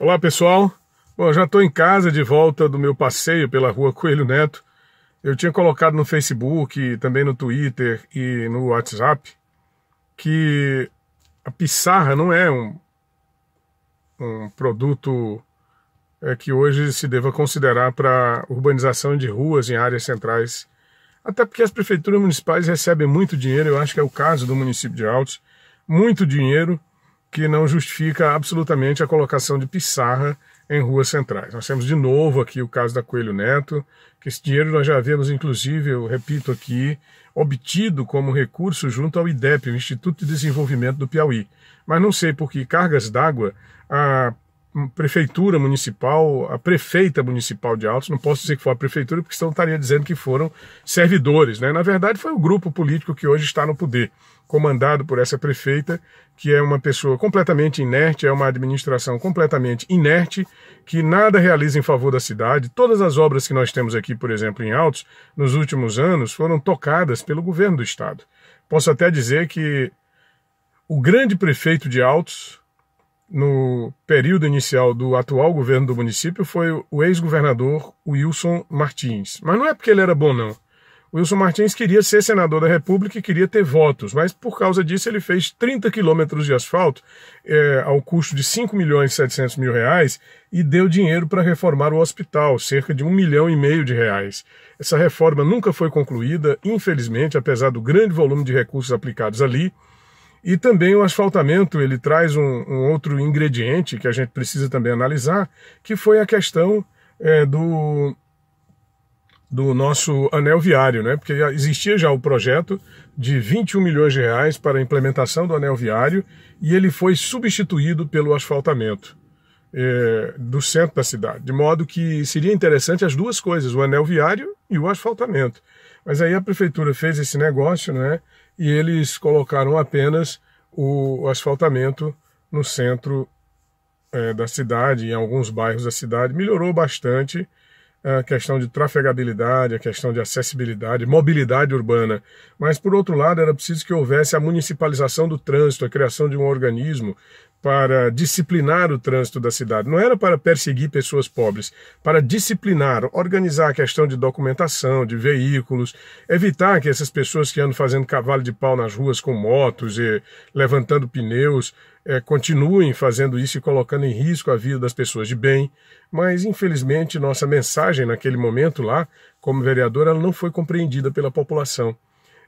Olá pessoal, Bom, já estou em casa de volta do meu passeio pela rua Coelho Neto. Eu tinha colocado no Facebook, também no Twitter e no WhatsApp que a pissarra não é um, um produto é, que hoje se deva considerar para urbanização de ruas em áreas centrais, até porque as prefeituras municipais recebem muito dinheiro, eu acho que é o caso do município de Altos, muito dinheiro que não justifica absolutamente a colocação de pissarra em ruas centrais. Nós temos de novo aqui o caso da Coelho Neto, que esse dinheiro nós já havíamos, inclusive, eu repito aqui, obtido como recurso junto ao IDEP, o Instituto de Desenvolvimento do Piauí. Mas não sei por que cargas d'água, a prefeitura municipal, a prefeita municipal de Altos, não posso dizer que foi a prefeitura, porque senão estaria dizendo que foram servidores, né? Na verdade, foi o grupo político que hoje está no poder, comandado por essa prefeita, que é uma pessoa completamente inerte, é uma administração completamente inerte, que nada realiza em favor da cidade. Todas as obras que nós temos aqui, por exemplo, em Altos, nos últimos anos, foram tocadas pelo governo do estado. Posso até dizer que o grande prefeito de Altos, no período inicial do atual governo do município foi o ex-governador Wilson Martins. Mas não é porque ele era bom, não. Wilson Martins queria ser senador da República e queria ter votos, mas por causa disso ele fez 30 quilômetros de asfalto é, ao custo de 5 milhões e 700 mil reais e deu dinheiro para reformar o hospital, cerca de um milhão e meio de reais. Essa reforma nunca foi concluída, infelizmente, apesar do grande volume de recursos aplicados ali, e também o asfaltamento ele traz um, um outro ingrediente que a gente precisa também analisar, que foi a questão é, do, do nosso anel viário, né? Porque existia já o projeto de 21 milhões de reais para a implementação do anel viário e ele foi substituído pelo asfaltamento é, do centro da cidade, de modo que seria interessante as duas coisas, o anel viário e o asfaltamento. Mas aí a prefeitura fez esse negócio, né? e eles colocaram apenas o, asfaltamento no centro é, da cidade, em alguns bairros da cidade. Melhorou bastante a questão de trafegabilidade, a questão de acessibilidade, mobilidade urbana. Mas, por outro lado, era preciso que houvesse a municipalização do trânsito, a criação de um organismo para disciplinar o trânsito da cidade, não era para perseguir pessoas pobres, para disciplinar, organizar a questão de documentação, de veículos, evitar que essas pessoas que andam fazendo cavalo de pau nas ruas com motos e levantando pneus é, continuem fazendo isso e colocando em risco a vida das pessoas de bem. Mas, infelizmente, nossa mensagem naquele momento lá, como vereador, ela não foi compreendida pela população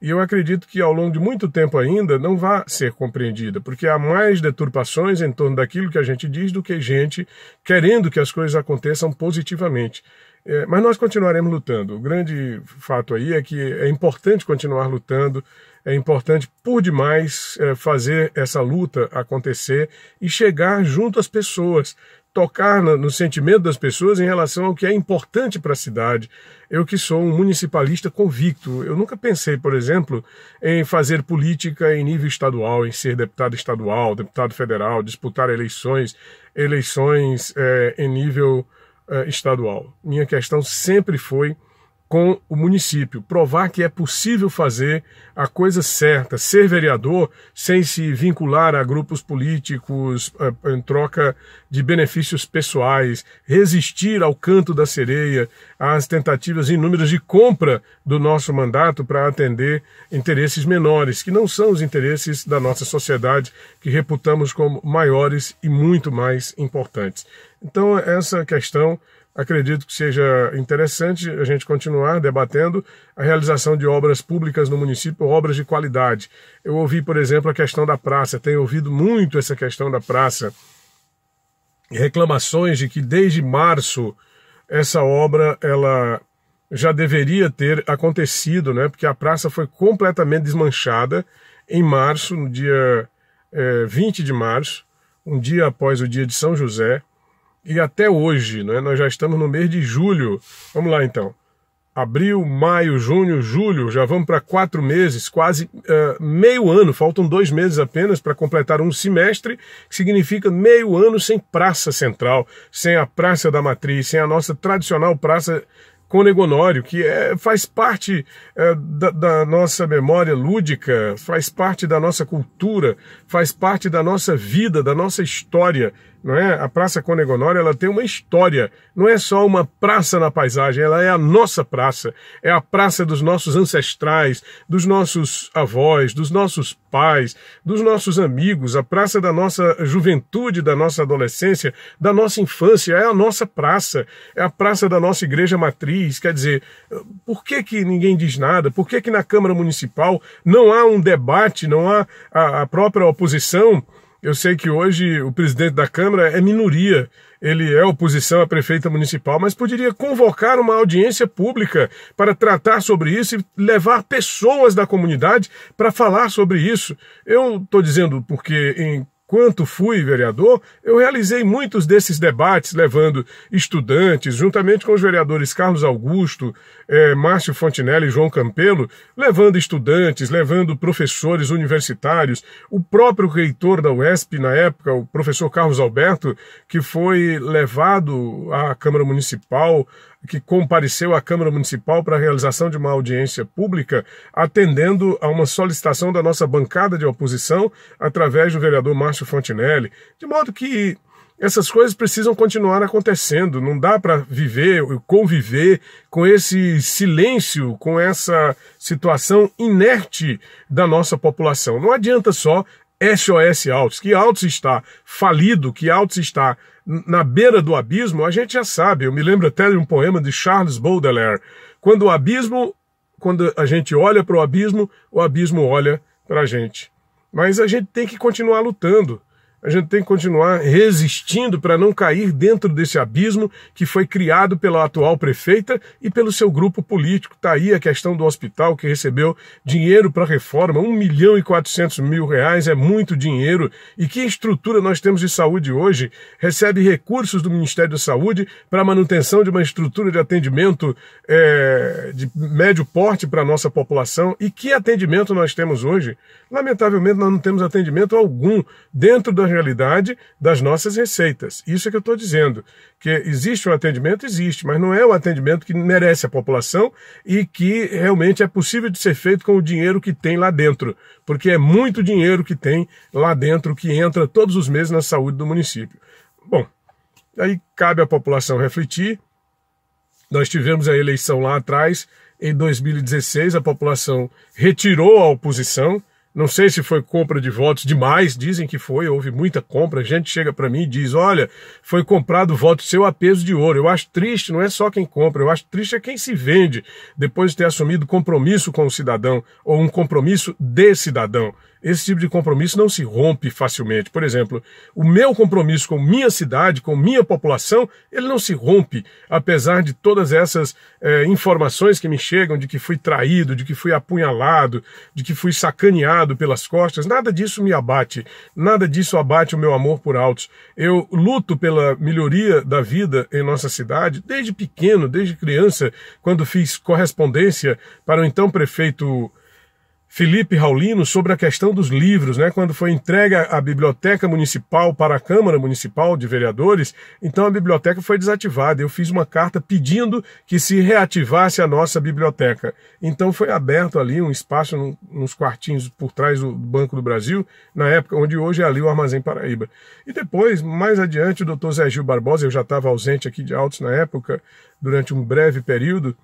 e eu acredito que ao longo de muito tempo ainda não vai ser compreendida, porque há mais deturpações em torno daquilo que a gente diz do que gente querendo que as coisas aconteçam positivamente. É, mas nós continuaremos lutando. O grande fato aí é que é importante continuar lutando, é importante por demais é, fazer essa luta acontecer e chegar junto às pessoas, tocar no, no sentimento das pessoas em relação ao que é importante para a cidade. Eu que sou um municipalista convicto, eu nunca pensei, por exemplo, em fazer política em nível estadual, em ser deputado estadual, deputado federal, disputar eleições, eleições é, em nível eh, estadual. Minha questão sempre foi com o município, provar que é possível fazer a coisa certa, ser vereador sem se vincular a grupos políticos eh, em troca de benefícios pessoais, resistir ao canto da sereia, às tentativas inúmeras de compra do nosso mandato para atender interesses menores, que não são os interesses da nossa sociedade que reputamos como maiores e muito mais importantes. Então, essa questão acredito que seja interessante a gente continuar debatendo a realização de obras públicas no município, obras de qualidade. Eu ouvi, por exemplo, a questão da praça, tenho ouvido muito essa questão da praça. Reclamações de que desde março essa obra ela já deveria ter acontecido, né? Porque a praça foi completamente desmanchada em março, no dia é, eh, 20 de março, um dia após o dia de São José e até hoje, né? Nós já estamos no mês de julho. Vamos lá então. Abril, maio, junho, julho, já vamos para quatro meses, quase uh, meio ano, faltam dois meses apenas para completar um semestre, que significa meio ano sem Praça Central, sem a Praça da Matriz, sem a nossa tradicional Praça Conegonório, que é, faz parte é, da, da, nossa memória lúdica, faz parte da nossa cultura, faz parte da nossa vida, da nossa história não é? A Praça Conegonora ela tem uma história, não é só uma praça na paisagem, ela é a nossa praça, é a praça dos nossos ancestrais, dos nossos avós, dos nossos pais, dos nossos amigos, a praça da nossa juventude, da nossa adolescência, da nossa infância, é a nossa praça, é a praça da nossa igreja matriz, quer dizer, por que que ninguém diz nada? Por que que na Câmara Municipal não há um debate, não há a, a própria oposição eu sei que hoje o presidente da Câmara é minoria, ele é oposição à prefeita municipal, mas poderia convocar uma audiência pública para tratar sobre isso e levar pessoas da comunidade para falar sobre isso. Eu estou dizendo porque em Quanto fui vereador, eu realizei muitos desses debates levando estudantes, juntamente com os vereadores Carlos Augusto, eh, Márcio Fontinelli e João Campelo, levando estudantes, levando professores universitários, o próprio reitor da UESP na época, o professor Carlos Alberto, que foi levado à Câmara Municipal que compareceu à Câmara Municipal para a realização de uma audiência pública, atendendo a uma solicitação da nossa bancada de oposição, através do vereador Márcio Fontinelli, de modo que essas coisas precisam continuar acontecendo, não dá para viver, conviver com esse silêncio, com essa situação inerte da nossa população. Não adianta só SOS Altos, que Altos está falido, que Altos está na beira do abismo, a gente já sabe. Eu me lembro até de um poema de Charles Baudelaire. Quando o abismo, quando a gente olha para o abismo, o abismo olha para a gente. Mas a gente tem que continuar lutando. A gente tem que continuar resistindo para não cair dentro desse abismo que foi criado pela atual prefeita e pelo seu grupo político. Está aí a questão do hospital que recebeu dinheiro para reforma, 1 milhão e 400 mil reais, é muito dinheiro. E que estrutura nós temos de saúde hoje? Recebe recursos do Ministério da Saúde para manutenção de uma estrutura de atendimento é, de médio porte para a nossa população. E que atendimento nós temos hoje? Lamentavelmente, nós não temos atendimento algum dentro das realidade das nossas receitas. Isso é que eu estou dizendo. Que existe um atendimento? Existe, mas não é o atendimento que merece a população e que realmente é possível de ser feito com o dinheiro que tem lá dentro. Porque é muito dinheiro que tem lá dentro, que entra todos os meses na saúde do município. Bom, aí cabe à população refletir. Nós tivemos a eleição lá atrás, em 2016, a população retirou a oposição não sei se foi compra de votos demais, dizem que foi, houve muita compra. A gente chega para mim e diz: olha, foi comprado voto seu a peso de ouro. Eu acho triste, não é só quem compra, eu acho triste é quem se vende depois de ter assumido compromisso com o cidadão ou um compromisso de cidadão esse tipo de compromisso não se rompe facilmente. Por exemplo, o meu compromisso com minha cidade, com minha população, ele não se rompe, apesar de todas essas é, informações que me chegam de que fui traído, de que fui apunhalado, de que fui sacaneado pelas costas. Nada disso me abate, nada disso abate o meu amor por altos. Eu luto pela melhoria da vida em nossa cidade desde pequeno, desde criança, quando fiz correspondência para o então prefeito. Felipe Raulino sobre a questão dos livros, né? Quando foi entregue a biblioteca municipal para a Câmara Municipal de Vereadores, então a biblioteca foi desativada. Eu fiz uma carta pedindo que se reativasse a nossa biblioteca. Então foi aberto ali um espaço nos quartinhos por trás do Banco do Brasil, na época onde hoje é ali o Armazém Paraíba. E depois, mais adiante, o Dr. Zé Gil Barbosa, eu já estava ausente aqui de Altos na época, durante um breve período,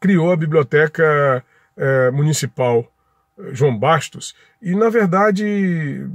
criou a biblioteca eh, municipal João Bastos, e na verdade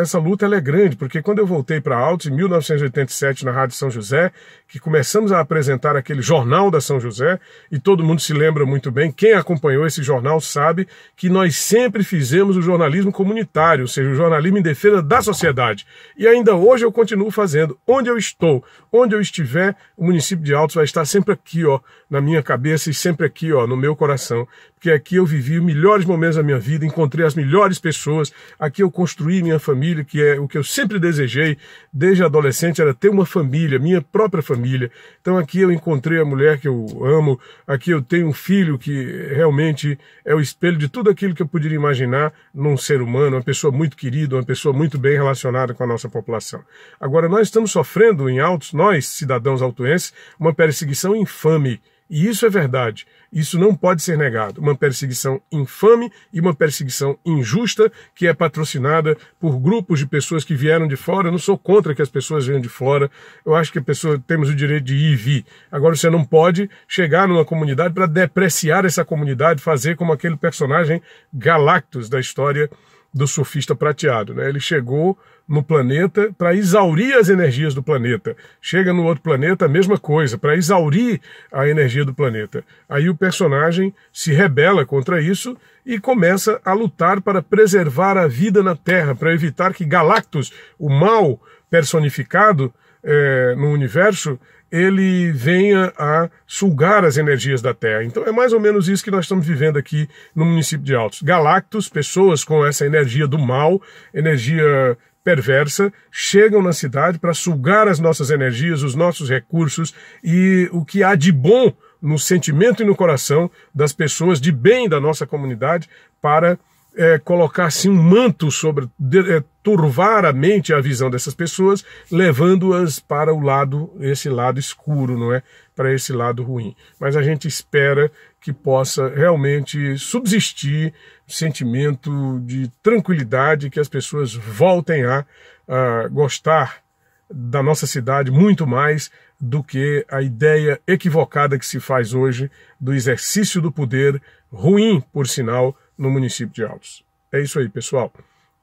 essa luta é grande, porque quando eu voltei para Altos, em 1987, na Rádio São José, que começamos a apresentar aquele jornal da São José, e todo mundo se lembra muito bem, quem acompanhou esse jornal sabe que nós sempre fizemos o jornalismo comunitário, ou seja, o jornalismo em defesa da sociedade. E ainda hoje eu continuo fazendo. Onde eu estou, onde eu estiver, o município de Altos vai estar sempre aqui, ó, na minha cabeça e sempre aqui, ó, no meu coração. Porque aqui eu vivi os melhores momentos da minha vida, encontrei as melhores pessoas, aqui eu construí minha família família, que é o que eu sempre desejei desde adolescente, era ter uma família, minha própria família. Então aqui eu encontrei a mulher que eu amo, aqui eu tenho um filho que realmente é o espelho de tudo aquilo que eu poderia imaginar num ser humano, uma pessoa muito querida, uma pessoa muito bem relacionada com a nossa população. Agora nós estamos sofrendo em altos, nós, cidadãos autuenses, uma perseguição infame e isso é verdade. Isso não pode ser negado. Uma perseguição infame e uma perseguição injusta que é patrocinada por grupos de pessoas que vieram de fora. Eu não sou contra que as pessoas venham de fora. Eu acho que a pessoa temos o direito de ir e vir. Agora você não pode chegar numa comunidade para depreciar essa comunidade, fazer como aquele personagem Galactus da história do surfista prateado. Né? Ele chegou no planeta para exaurir as energias do planeta. Chega no outro planeta, a mesma coisa, para exaurir a energia do planeta. Aí o personagem se rebela contra isso e começa a lutar para preservar a vida na Terra, para evitar que Galactus, o mal personificado, é, no universo ele venha a sugar as energias da Terra. Então é mais ou menos isso que nós estamos vivendo aqui no município de Altos. Galactos, pessoas com essa energia do mal, energia perversa, chegam na cidade para sugar as nossas energias, os nossos recursos e o que há de bom no sentimento e no coração das pessoas de bem da nossa comunidade para é, colocar assim um manto sobre de, é, turvar a mente e a visão dessas pessoas, levando-as para o lado, esse lado escuro, não é? Para esse lado ruim. Mas a gente espera que possa realmente subsistir um sentimento de tranquilidade, que as pessoas voltem a, a gostar da nossa cidade muito mais do que a ideia equivocada que se faz hoje do exercício do poder, ruim, por sinal, no município de Altos. É isso aí, pessoal.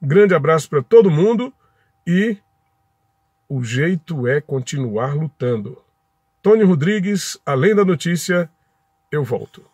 Grande abraço para todo mundo e o jeito é continuar lutando. Tony Rodrigues, além da notícia, eu volto.